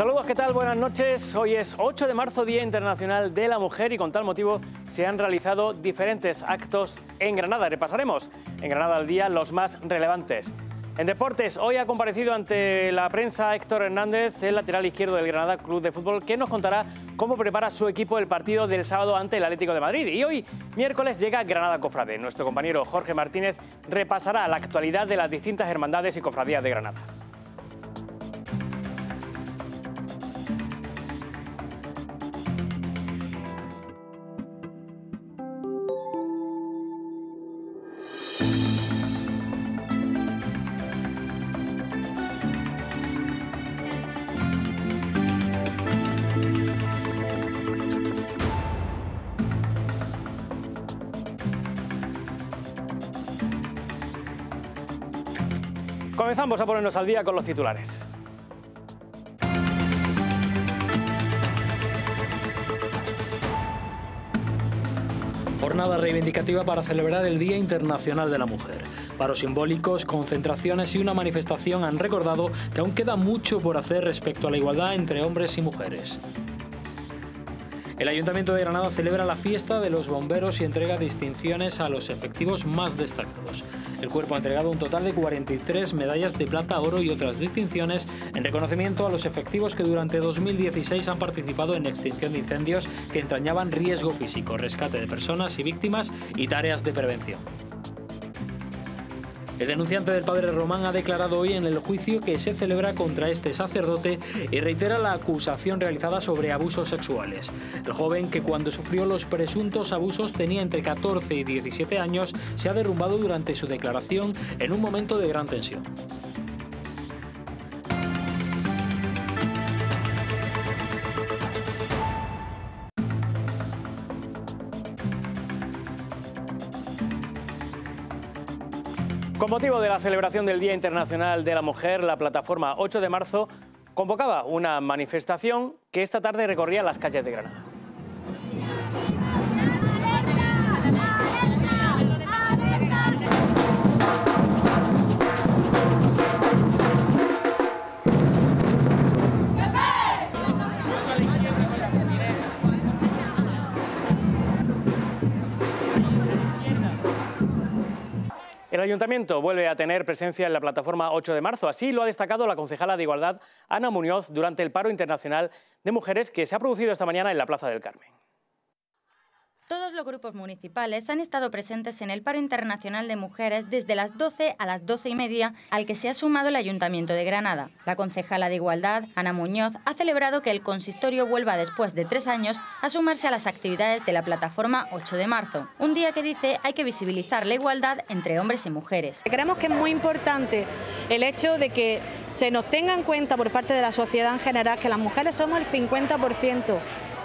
Saludos, ¿qué tal? Buenas noches. Hoy es 8 de marzo, Día Internacional de la Mujer, y con tal motivo se han realizado diferentes actos en Granada. Repasaremos en Granada al día los más relevantes. En deportes, hoy ha comparecido ante la prensa Héctor Hernández, el lateral izquierdo del Granada Club de Fútbol, que nos contará cómo prepara su equipo el partido del sábado ante el Atlético de Madrid. Y hoy, miércoles, llega Granada Cofrade. Nuestro compañero Jorge Martínez repasará la actualidad de las distintas hermandades y cofradías de Granada. comenzamos a ponernos al día con los titulares. Jornada reivindicativa para celebrar el Día Internacional de la Mujer. Paros simbólicos, concentraciones y una manifestación han recordado que aún queda mucho por hacer respecto a la igualdad entre hombres y mujeres. El Ayuntamiento de Granada celebra la fiesta de los bomberos y entrega distinciones a los efectivos más destacados. El cuerpo ha entregado un total de 43 medallas de plata, oro y otras distinciones en reconocimiento a los efectivos que durante 2016 han participado en extinción de incendios que entrañaban riesgo físico, rescate de personas y víctimas y tareas de prevención. El denunciante del padre Román ha declarado hoy en el juicio que se celebra contra este sacerdote y reitera la acusación realizada sobre abusos sexuales. El joven, que cuando sufrió los presuntos abusos tenía entre 14 y 17 años, se ha derrumbado durante su declaración en un momento de gran tensión. Con motivo de la celebración del Día Internacional de la Mujer, la plataforma 8 de marzo convocaba una manifestación que esta tarde recorría las calles de Granada. El ayuntamiento vuelve a tener presencia en la plataforma 8 de marzo. Así lo ha destacado la concejala de Igualdad, Ana Muñoz, durante el paro internacional de mujeres que se ha producido esta mañana en la Plaza del Carmen. Todos los grupos municipales han estado presentes en el paro internacional de mujeres desde las 12 a las 12 y media, al que se ha sumado el Ayuntamiento de Granada. La concejala de Igualdad, Ana Muñoz, ha celebrado que el consistorio vuelva después de tres años a sumarse a las actividades de la plataforma 8 de marzo, un día que dice hay que visibilizar la igualdad entre hombres y mujeres. Creemos que es muy importante el hecho de que se nos tenga en cuenta por parte de la sociedad en general que las mujeres somos el 50%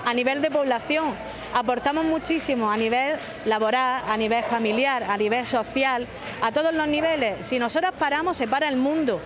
a nivel de población. Aportamos muchísimo a nivel laboral, a nivel familiar, a nivel social, a todos los niveles. Si nosotras paramos, se para el mundo.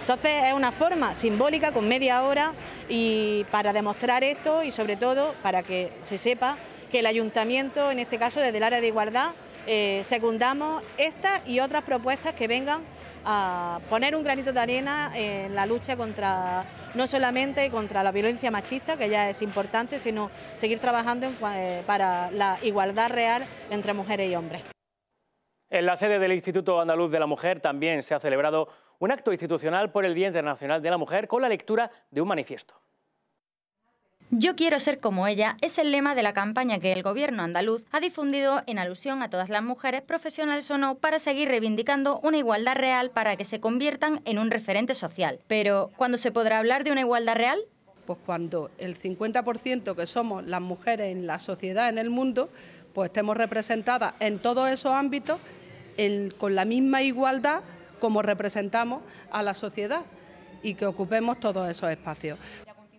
Entonces es una forma simbólica con media hora y para demostrar esto y sobre todo para que se sepa que el ayuntamiento, en este caso desde el área de igualdad, eh, secundamos estas y otras propuestas que vengan a poner un granito de arena en la lucha contra, no solamente contra la violencia machista, que ya es importante, sino seguir trabajando eh, para la igualdad real entre mujeres y hombres. En la sede del Instituto Andaluz de la Mujer también se ha celebrado un acto institucional por el Día Internacional de la Mujer con la lectura de un manifiesto. Yo quiero ser como ella es el lema de la campaña que el gobierno andaluz ha difundido en alusión a todas las mujeres, profesionales o no, para seguir reivindicando una igualdad real para que se conviertan en un referente social. Pero, ¿cuándo se podrá hablar de una igualdad real? Pues cuando el 50% que somos las mujeres en la sociedad, en el mundo, pues estemos representadas en todos esos ámbitos con la misma igualdad como representamos a la sociedad y que ocupemos todos esos espacios.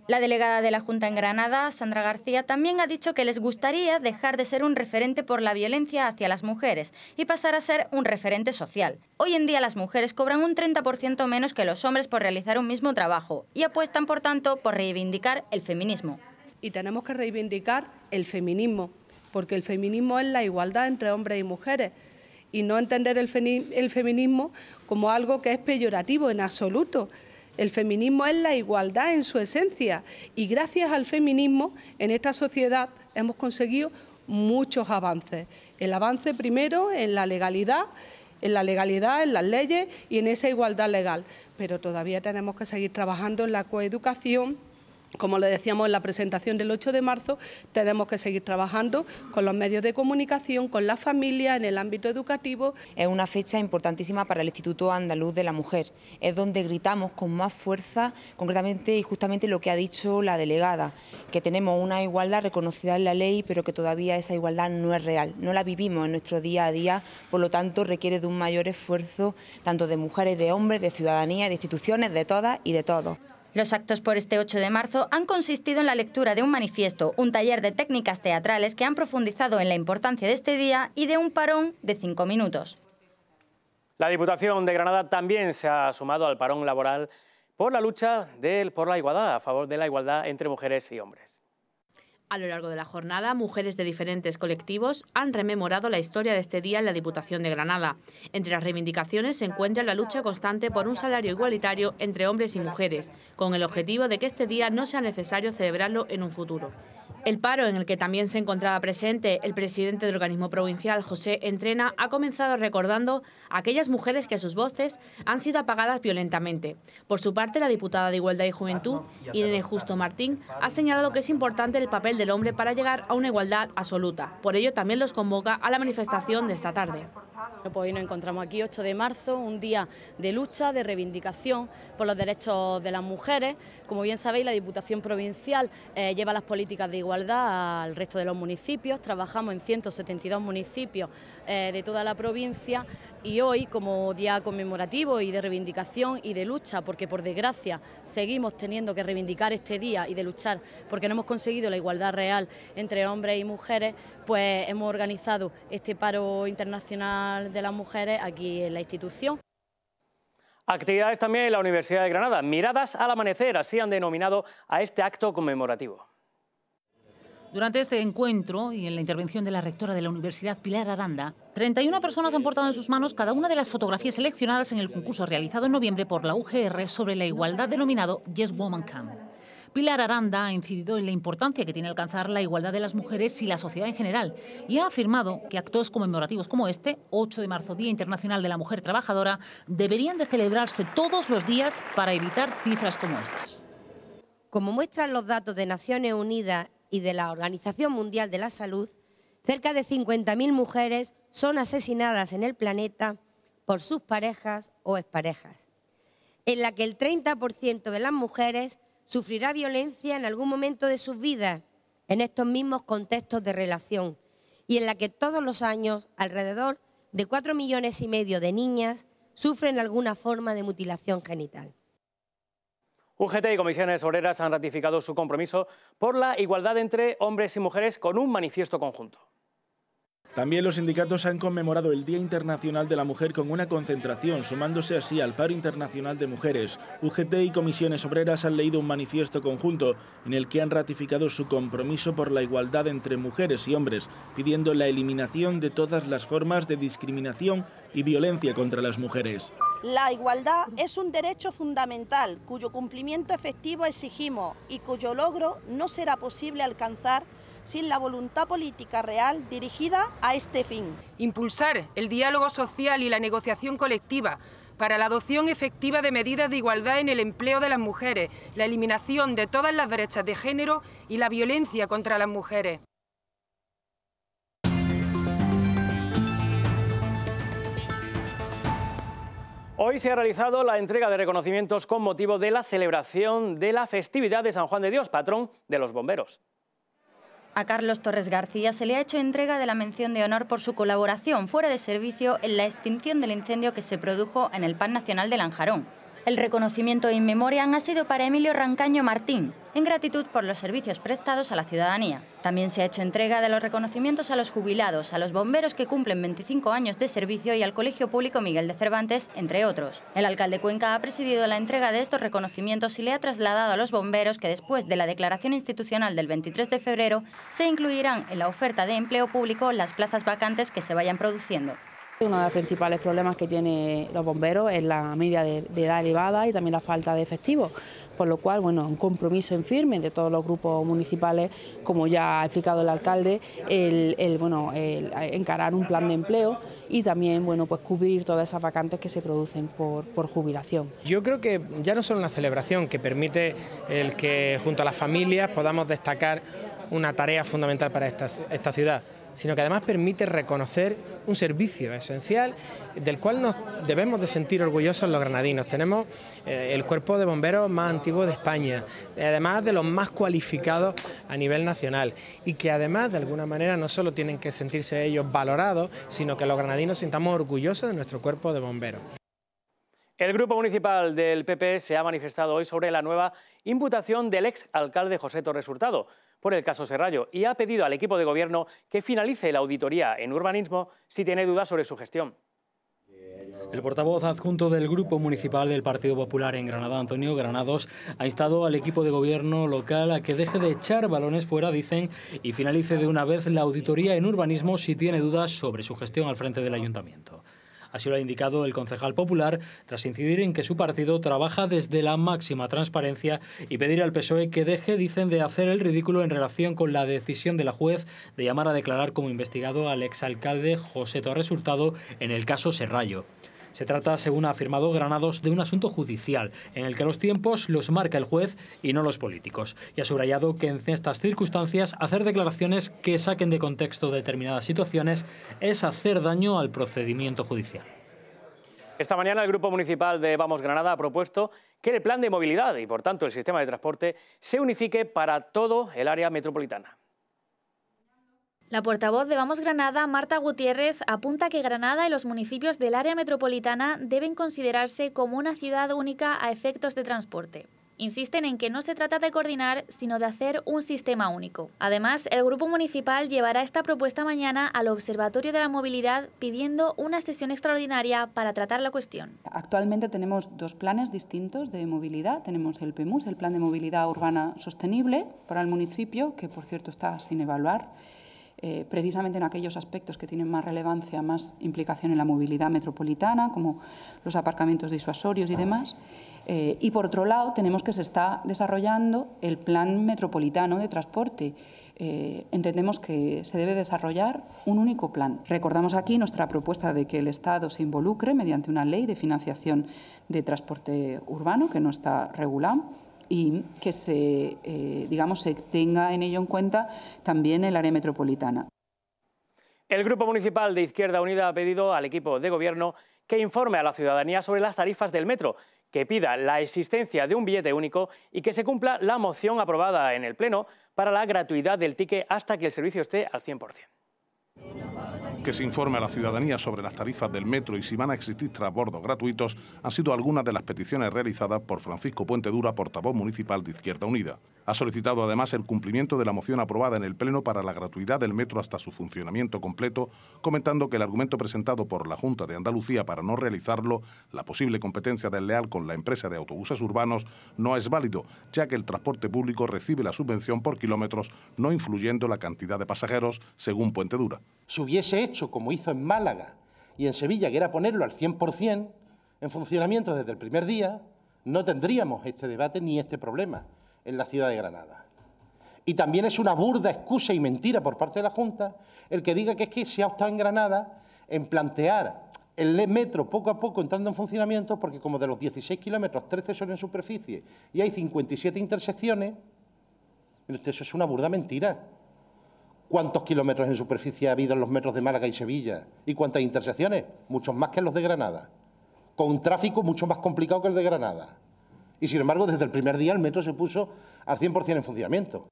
La delegada de la Junta en Granada, Sandra García, también ha dicho que les gustaría dejar de ser un referente por la violencia hacia las mujeres y pasar a ser un referente social. Hoy en día las mujeres cobran un 30% menos que los hombres por realizar un mismo trabajo y apuestan, por tanto, por reivindicar el feminismo. Y tenemos que reivindicar el feminismo, porque el feminismo es la igualdad entre hombres y mujeres y no entender el, el feminismo como algo que es peyorativo en absoluto. El feminismo es la igualdad en su esencia y gracias al feminismo en esta sociedad hemos conseguido muchos avances. El avance primero en la legalidad, en la legalidad, en las leyes y en esa igualdad legal. Pero todavía tenemos que seguir trabajando en la coeducación como le decíamos en la presentación del 8 de marzo, tenemos que seguir trabajando con los medios de comunicación, con la familia, en el ámbito educativo. Es una fecha importantísima para el Instituto Andaluz de la Mujer. Es donde gritamos con más fuerza, concretamente y justamente lo que ha dicho la delegada, que tenemos una igualdad reconocida en la ley, pero que todavía esa igualdad no es real. No la vivimos en nuestro día a día, por lo tanto requiere de un mayor esfuerzo tanto de mujeres, de hombres, de ciudadanía, de instituciones, de todas y de todos. Los actos por este 8 de marzo han consistido en la lectura de un manifiesto, un taller de técnicas teatrales que han profundizado en la importancia de este día y de un parón de cinco minutos. La Diputación de Granada también se ha sumado al parón laboral por la lucha del, por la igualdad, a favor de la igualdad entre mujeres y hombres. A lo largo de la jornada, mujeres de diferentes colectivos han rememorado la historia de este día en la Diputación de Granada. Entre las reivindicaciones se encuentra la lucha constante por un salario igualitario entre hombres y mujeres, con el objetivo de que este día no sea necesario celebrarlo en un futuro. El paro, en el que también se encontraba presente el presidente del organismo provincial, José Entrena, ha comenzado recordando a aquellas mujeres que sus voces han sido apagadas violentamente. Por su parte, la diputada de Igualdad y Juventud, Irene Justo Martín, ha señalado que es importante el papel del hombre para llegar a una igualdad absoluta. Por ello, también los convoca a la manifestación de esta tarde. Pues hoy nos encontramos aquí 8 de marzo, un día de lucha, de reivindicación por los derechos de las mujeres. Como bien sabéis, la Diputación Provincial eh, lleva las políticas de igualdad al resto de los municipios. Trabajamos en 172 municipios eh, de toda la provincia y hoy como día conmemorativo y de reivindicación y de lucha, porque por desgracia seguimos teniendo que reivindicar este día y de luchar porque no hemos conseguido la igualdad real entre hombres y mujeres, pues hemos organizado este paro internacional de las mujeres aquí en la institución. Actividades también en la Universidad de Granada, miradas al amanecer, así han denominado a este acto conmemorativo. Durante este encuentro y en la intervención de la rectora de la Universidad Pilar Aranda, 31 personas han portado en sus manos cada una de las fotografías seleccionadas en el concurso realizado en noviembre por la UGR sobre la igualdad denominado Yes Woman Can. Pilar Aranda ha incidido en la importancia que tiene alcanzar la igualdad de las mujeres y la sociedad en general y ha afirmado que actos conmemorativos como este, 8 de marzo, Día Internacional de la Mujer Trabajadora, deberían de celebrarse todos los días para evitar cifras como estas. Como muestran los datos de Naciones Unidas y de la Organización Mundial de la Salud, cerca de 50.000 mujeres son asesinadas en el planeta por sus parejas o exparejas, en la que el 30% de las mujeres sufrirá violencia en algún momento de sus vidas, en estos mismos contextos de relación, y en la que todos los años alrededor de 4 millones y medio de niñas sufren alguna forma de mutilación genital. UGT y Comisiones Obreras han ratificado su compromiso por la igualdad entre hombres y mujeres con un manifiesto conjunto. También los sindicatos han conmemorado el Día Internacional de la Mujer con una concentración, sumándose así al Paro Internacional de Mujeres. UGT y Comisiones Obreras han leído un manifiesto conjunto en el que han ratificado su compromiso por la igualdad entre mujeres y hombres, pidiendo la eliminación de todas las formas de discriminación y violencia contra las mujeres. La igualdad es un derecho fundamental cuyo cumplimiento efectivo exigimos y cuyo logro no será posible alcanzar sin la voluntad política real dirigida a este fin. Impulsar el diálogo social y la negociación colectiva para la adopción efectiva de medidas de igualdad en el empleo de las mujeres, la eliminación de todas las brechas de género y la violencia contra las mujeres. Hoy se ha realizado la entrega de reconocimientos con motivo de la celebración de la festividad de San Juan de Dios, patrón de los bomberos. A Carlos Torres García se le ha hecho entrega de la mención de honor por su colaboración fuera de servicio en la extinción del incendio que se produjo en el Pan Nacional de Lanjarón. El reconocimiento in memoriam ha sido para Emilio Rancaño Martín, en gratitud por los servicios prestados a la ciudadanía. También se ha hecho entrega de los reconocimientos a los jubilados, a los bomberos que cumplen 25 años de servicio y al Colegio Público Miguel de Cervantes, entre otros. El alcalde Cuenca ha presidido la entrega de estos reconocimientos y le ha trasladado a los bomberos que después de la declaración institucional del 23 de febrero se incluirán en la oferta de empleo público las plazas vacantes que se vayan produciendo. Uno de los principales problemas que tienen los bomberos es la media de, edad elevada y también la falta de efectivos, por lo cual, bueno, un compromiso en firme de todos los grupos municipales, como ya ha explicado el alcalde, el, bueno, encarar un plan de empleo y también, bueno, pues cubrir todas esas vacantes que se producen por, jubilación. Yo creo que ya no solo una celebración que permite el que junto a las familias podamos destacar una tarea fundamental para esta ciudad, sino que además permite reconocer un servicio esencial del cual nos debemos de sentir orgullosos los granadinos. Tenemos eh, el cuerpo de bomberos más antiguo de España, además de los más cualificados a nivel nacional y que además de alguna manera no solo tienen que sentirse ellos valorados, sino que los granadinos sintamos orgullosos de nuestro cuerpo de bomberos. El Grupo Municipal del PP se ha manifestado hoy sobre la nueva imputación del ex alcalde José Torres Hurtado por el caso Serrallo y ha pedido al equipo de gobierno que finalice la auditoría en urbanismo si tiene dudas sobre su gestión. El portavoz adjunto del Grupo Municipal del Partido Popular en Granada, Antonio Granados, ha instado al equipo de gobierno local a que deje de echar balones fuera, dicen, y finalice de una vez la auditoría en urbanismo si tiene dudas sobre su gestión al frente del ayuntamiento. Así lo ha indicado el concejal popular tras incidir en que su partido trabaja desde la máxima transparencia y pedir al PSOE que deje, dicen, de hacer el ridículo en relación con la decisión de la juez de llamar a declarar como investigado al exalcalde José Torres Hurtado en el caso Serrallo. Se trata, según ha afirmado Granados, de un asunto judicial, en el que los tiempos los marca el juez y no los políticos. Y ha subrayado que en estas circunstancias hacer declaraciones que saquen de contexto determinadas situaciones es hacer daño al procedimiento judicial. Esta mañana el Grupo Municipal de Vamos Granada ha propuesto que el plan de movilidad y por tanto el sistema de transporte se unifique para todo el área metropolitana. La portavoz de Vamos Granada, Marta Gutiérrez, apunta que Granada y los municipios del área metropolitana deben considerarse como una ciudad única a efectos de transporte. Insisten en que no se trata de coordinar, sino de hacer un sistema único. Además, el Grupo Municipal llevará esta propuesta mañana al Observatorio de la Movilidad pidiendo una sesión extraordinaria para tratar la cuestión. Actualmente tenemos dos planes distintos de movilidad. Tenemos el PEMUS, el Plan de Movilidad Urbana Sostenible, para el municipio, que por cierto está sin evaluar eh, precisamente en aquellos aspectos que tienen más relevancia, más implicación en la movilidad metropolitana, como los aparcamientos disuasorios y demás. Eh, y por otro lado, tenemos que se está desarrollando el plan metropolitano de transporte. Eh, entendemos que se debe desarrollar un único plan. Recordamos aquí nuestra propuesta de que el Estado se involucre mediante una ley de financiación de transporte urbano que no está regulada y que se, eh, digamos, se tenga en ello en cuenta también el área metropolitana. El Grupo Municipal de Izquierda Unida ha pedido al equipo de gobierno que informe a la ciudadanía sobre las tarifas del metro, que pida la existencia de un billete único y que se cumpla la moción aprobada en el Pleno para la gratuidad del ticket hasta que el servicio esté al 100% que se informe a la ciudadanía sobre las tarifas del metro y si van a existir transbordos gratuitos han sido algunas de las peticiones realizadas por Francisco Puente Dura, portavoz municipal de Izquierda Unida. Ha solicitado además el cumplimiento de la moción aprobada en el Pleno para la gratuidad del metro hasta su funcionamiento completo, comentando que el argumento presentado por la Junta de Andalucía para no realizarlo, la posible competencia del leal con la empresa de autobuses urbanos, no es válido, ya que el transporte público recibe la subvención por kilómetros, no influyendo la cantidad de pasajeros, según Puente Dura. Si hubiese hecho como hizo en Málaga y en Sevilla, que era ponerlo al 100% en funcionamiento desde el primer día, no tendríamos este debate ni este problema en la ciudad de Granada. Y también es una burda excusa y mentira por parte de la Junta el que diga que es que se ha optado en Granada en plantear el metro poco a poco entrando en funcionamiento, porque como de los 16 kilómetros, 13 son en superficie y hay 57 intersecciones, eso es una burda mentira. ¿Cuántos kilómetros en superficie ha habido en los metros de Málaga y Sevilla? ¿Y cuántas intersecciones? Muchos más que en los de Granada. Con un tráfico mucho más complicado que el de Granada. Y sin embargo, desde el primer día el metro se puso al 100% en funcionamiento.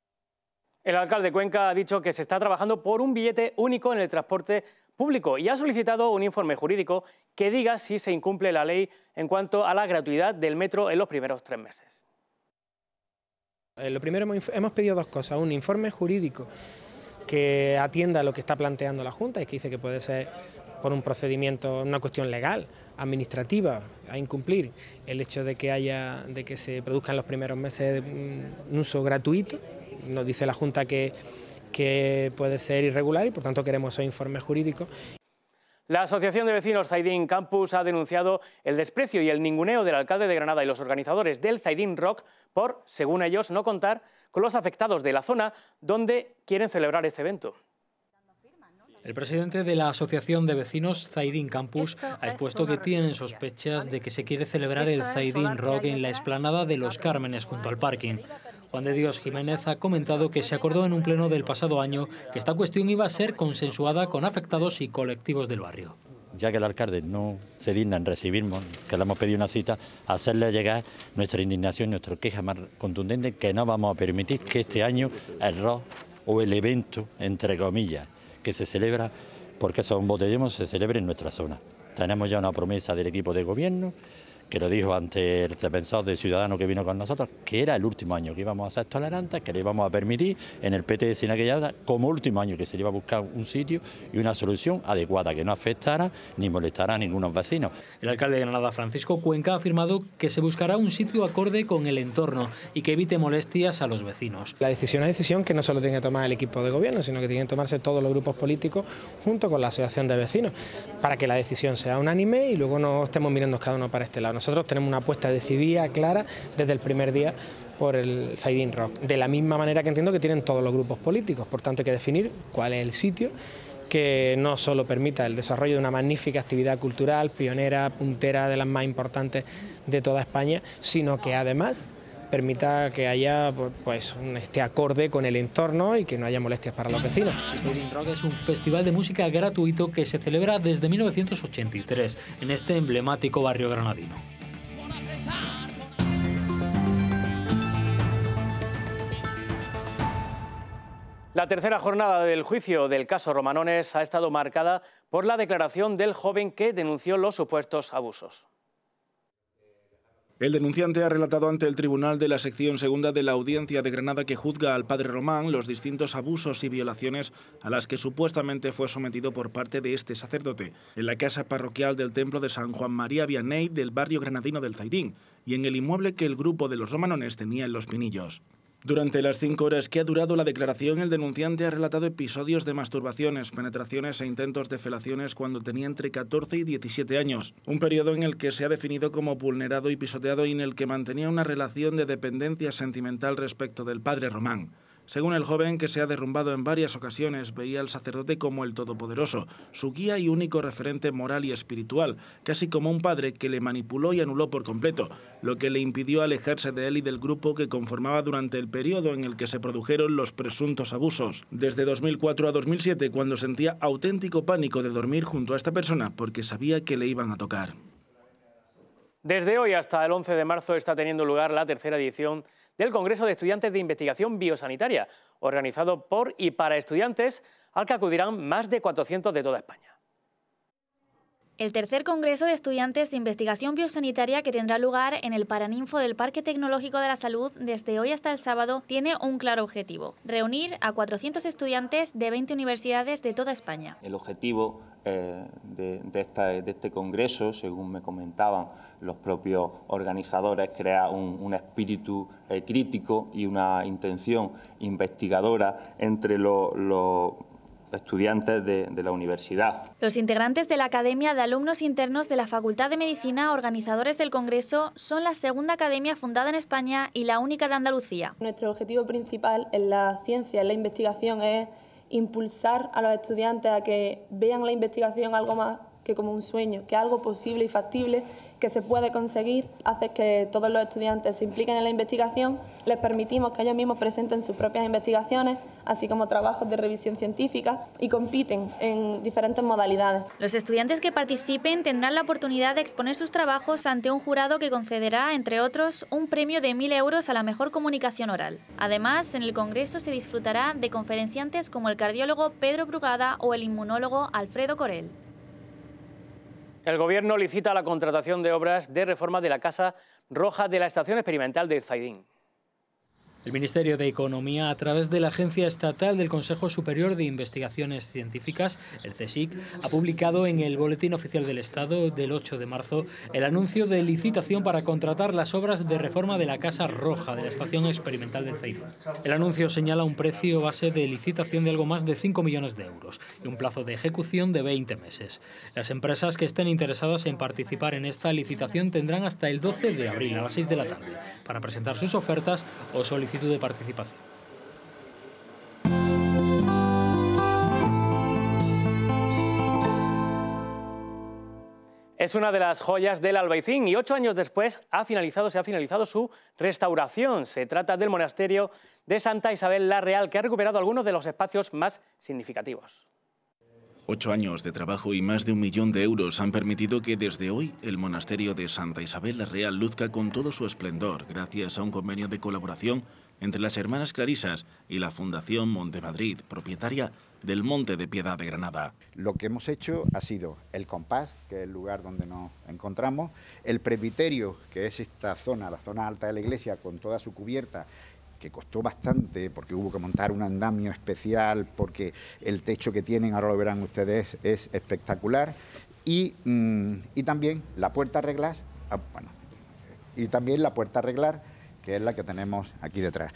El alcalde de Cuenca ha dicho que se está trabajando por un billete único en el transporte público y ha solicitado un informe jurídico que diga si se incumple la ley en cuanto a la gratuidad del metro en los primeros tres meses. Eh, lo primero hemos pedido dos cosas, un informe jurídico que atienda lo que está planteando la Junta y que dice que puede ser por un procedimiento, una cuestión legal, administrativa, a incumplir el hecho de que haya, de que se produzcan los primeros meses un uso gratuito. Nos dice la Junta que, que puede ser irregular y por tanto queremos esos informes jurídicos. La Asociación de Vecinos Zaidín Campus ha denunciado el desprecio y el ninguneo del alcalde de Granada y los organizadores del Zaidín Rock por, según ellos, no contar con los afectados de la zona donde quieren celebrar este evento. El presidente de la Asociación de Vecinos, Zaidín Campus, ha expuesto que tienen sospechas de que se quiere celebrar el Zaidín Rock en la explanada de Los Cármenes junto al parking. Juan de Dios Jiménez ha comentado que se acordó en un pleno del pasado año que esta cuestión iba a ser consensuada con afectados y colectivos del barrio. Ya que el alcalde no se digna en recibirnos, que le hemos pedido una cita, hacerle llegar nuestra indignación, nuestra queja más contundente, que no vamos a permitir que este año el rock o el evento, entre comillas, que se celebra, porque son botellemos, se celebre en nuestra zona. Tenemos ya una promesa del equipo de gobierno que lo dijo ante el defensor de Ciudadano que vino con nosotros, que era el último año que íbamos a ser tolerantes, que le íbamos a permitir en el PT de aquella como último año que se le iba a buscar un sitio y una solución adecuada que no afectara ni molestara a ningunos vecinos. El alcalde de Granada, Francisco Cuenca, ha afirmado que se buscará un sitio acorde con el entorno y que evite molestias a los vecinos. La decisión es decisión que no solo tiene que tomar el equipo de gobierno, sino que tienen que tomarse todos los grupos políticos junto con la asociación de vecinos, para que la decisión sea unánime y luego no estemos mirando cada uno para este lado nosotros tenemos una apuesta decidida, clara, desde el primer día por el Zaidín rock. De la misma manera que entiendo que tienen todos los grupos políticos, por tanto hay que definir cuál es el sitio que no solo permita el desarrollo de una magnífica actividad cultural, pionera, puntera de las más importantes de toda España, sino que además permita que haya pues, este acorde con el entorno y que no haya molestias para los vecinos. Rock es un festival de música gratuito que se celebra desde 1983 en este emblemático barrio granadino. La tercera jornada del juicio del caso Romanones ha estado marcada por la declaración del joven que denunció los supuestos abusos. El denunciante ha relatado ante el Tribunal de la Sección Segunda de la Audiencia de Granada que juzga al padre Román los distintos abusos y violaciones a las que supuestamente fue sometido por parte de este sacerdote en la casa parroquial del templo de San Juan María Vianney del barrio granadino del Zaidín y en el inmueble que el grupo de los romanones tenía en Los Pinillos. Durante las cinco horas que ha durado la declaración, el denunciante ha relatado episodios de masturbaciones, penetraciones e intentos de felaciones cuando tenía entre 14 y 17 años, un periodo en el que se ha definido como vulnerado y pisoteado y en el que mantenía una relación de dependencia sentimental respecto del padre Román. Según el joven que se ha derrumbado en varias ocasiones, veía al sacerdote como el Todopoderoso, su guía y único referente moral y espiritual, casi como un padre que le manipuló y anuló por completo, lo que le impidió alejarse de él y del grupo que conformaba durante el periodo en el que se produjeron los presuntos abusos. Desde 2004 a 2007, cuando sentía auténtico pánico de dormir junto a esta persona porque sabía que le iban a tocar. Desde hoy hasta el 11 de marzo está teniendo lugar la tercera edición del Congreso de Estudiantes de Investigación Biosanitaria, organizado por y para estudiantes, al que acudirán más de 400 de toda España. El tercer Congreso de Estudiantes de Investigación Biosanitaria que tendrá lugar en el Paraninfo del Parque Tecnológico de la Salud desde hoy hasta el sábado tiene un claro objetivo, reunir a 400 estudiantes de 20 universidades de toda España. El objetivo eh, de, este Congreso, según me comentaban los propios organizadores, crear un, un espíritu eh, crítico y una intención investigadora entre los estudiantes de, la universidad. Los integrantes de la Academia de Alumnos Internos de la Facultad de Medicina, organizadores del Congreso, son la segunda academia fundada en España y la única de Andalucía. Nuestro objetivo principal en la ciencia, en la investigación, es impulsar a los estudiantes a que vean la investigación algo más que como un sueño, que algo posible y factible que se puede conseguir, hace que todos los estudiantes se impliquen en la investigación, les permitimos que ellos mismos presenten sus propias investigaciones, así como trabajos de revisión científica y compiten en diferentes modalidades. Los estudiantes que participen tendrán la oportunidad de exponer sus trabajos ante un jurado que concederá, entre otros, un premio de 1.000 euros a la mejor comunicación oral. Además, en el Congreso se disfrutará de conferenciantes como el cardiólogo Pedro Brugada o el inmunólogo Alfredo Corel. El Gobierno licita la contratación de obras de reforma de la Casa Roja de la Estación Experimental de Zaidín. El Ministerio de Economía, a través de la Agencia Estatal del Consejo Superior de Investigaciones Científicas, el CSIC, ha publicado en el Boletín Oficial del Estado del 8 de marzo el anuncio de licitación para contratar las obras de reforma de la Casa Roja de la Estación Experimental del Ceiro. El anuncio señala un precio base de licitación de algo más de 5 millones de euros y un plazo de ejecución de 20 meses. Las empresas que estén interesadas en participar en esta licitación tendrán hasta el 12 de abril a las 6 de la tarde para presentar sus ofertas o solicitar de participación. Es una de las joyas del Albaicín y ocho años después ha finalizado, se ha finalizado su restauración. Se trata del monasterio de Santa Isabel la Real, que ha recuperado algunos de los espacios más significativos. Ocho años de trabajo y más de un millón de euros han permitido que desde hoy el monasterio de Santa Isabel la Real luzca con todo su esplendor gracias a un convenio de colaboración entre las hermanas Clarisas y la Fundación Montemadrid, propietaria del Monte de Piedad de Granada. Lo que hemos hecho ha sido el compás, que es el lugar donde nos encontramos, el presbiterio, que es esta zona, la zona alta de la iglesia, con toda su cubierta que costó bastante porque hubo que montar un andamio especial, porque el techo que tienen, ahora lo verán ustedes, es espectacular. Y, también mm, la puerta arreglar, y también la puerta ah, arreglar, que es la que tenemos aquí detrás.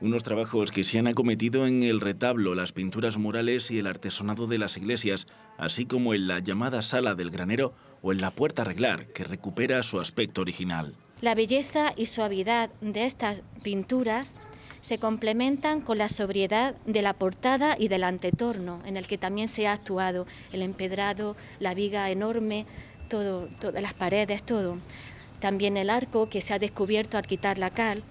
Unos trabajos que se han acometido en el retablo, las pinturas murales y el artesonado de las iglesias, así como en la llamada sala del granero o en la puerta arreglar, que recupera su aspecto original. La belleza y suavidad de estas pinturas se complementan con la sobriedad de la portada y del antetorno, en el que también se ha actuado el empedrado, la viga enorme, todo, todas las paredes, todo. También el arco que se ha descubierto al quitar la cal,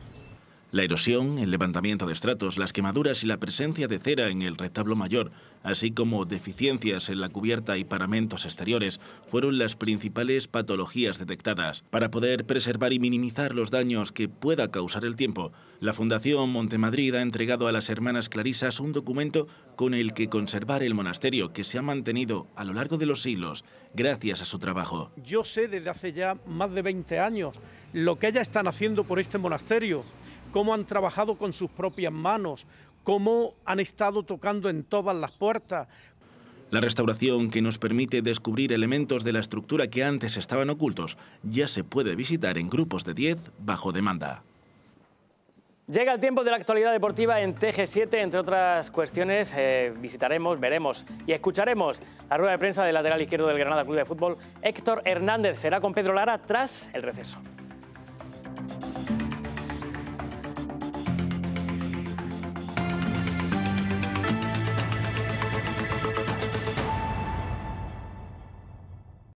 la erosión, el levantamiento de estratos, las quemaduras y la presencia de cera en el retablo mayor, así como deficiencias en la cubierta y paramentos exteriores, fueron las principales patologías detectadas. Para poder preservar y minimizar los daños que pueda causar el tiempo, la Fundación Montemadrid ha entregado a las hermanas Clarisas un documento con el que conservar el monasterio que se ha mantenido a lo largo de los siglos gracias a su trabajo. Yo sé desde hace ya más de 20 años lo que ellas están haciendo por este monasterio cómo han trabajado con sus propias manos, cómo han estado tocando en todas las puertas. La restauración que nos permite descubrir elementos de la estructura que antes estaban ocultos ya se puede visitar en grupos de 10 bajo demanda. Llega el tiempo de la actualidad deportiva en TG7, entre otras cuestiones eh, visitaremos, veremos y escucharemos la rueda de prensa del lateral izquierdo del Granada Club de Fútbol. Héctor Hernández será con Pedro Lara tras el receso.